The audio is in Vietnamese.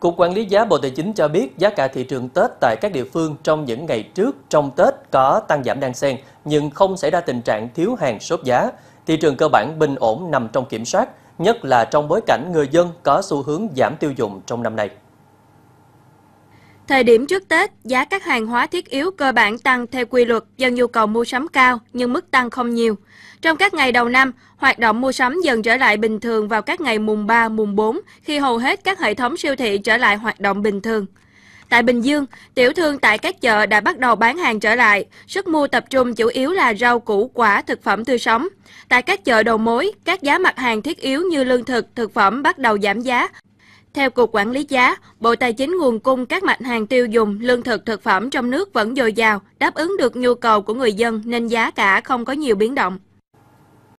Cục Quản lý giá Bộ Tài chính cho biết giá cả thị trường Tết tại các địa phương trong những ngày trước trong Tết có tăng giảm đan xen nhưng không xảy ra tình trạng thiếu hàng sốt giá. Thị trường cơ bản bình ổn nằm trong kiểm soát, nhất là trong bối cảnh người dân có xu hướng giảm tiêu dùng trong năm nay. Thời điểm trước Tết, giá các hàng hóa thiết yếu cơ bản tăng theo quy luật do nhu cầu mua sắm cao nhưng mức tăng không nhiều. Trong các ngày đầu năm, hoạt động mua sắm dần trở lại bình thường vào các ngày mùng 3, mùng 4 khi hầu hết các hệ thống siêu thị trở lại hoạt động bình thường. Tại Bình Dương, tiểu thương tại các chợ đã bắt đầu bán hàng trở lại. Sức mua tập trung chủ yếu là rau củ quả, thực phẩm tươi sống. Tại các chợ đầu mối, các giá mặt hàng thiết yếu như lương thực, thực phẩm bắt đầu giảm giá theo Cục Quản lý Giá, Bộ Tài chính nguồn cung các mặt hàng tiêu dùng, lương thực, thực phẩm trong nước vẫn dồi dào, đáp ứng được nhu cầu của người dân nên giá cả không có nhiều biến động.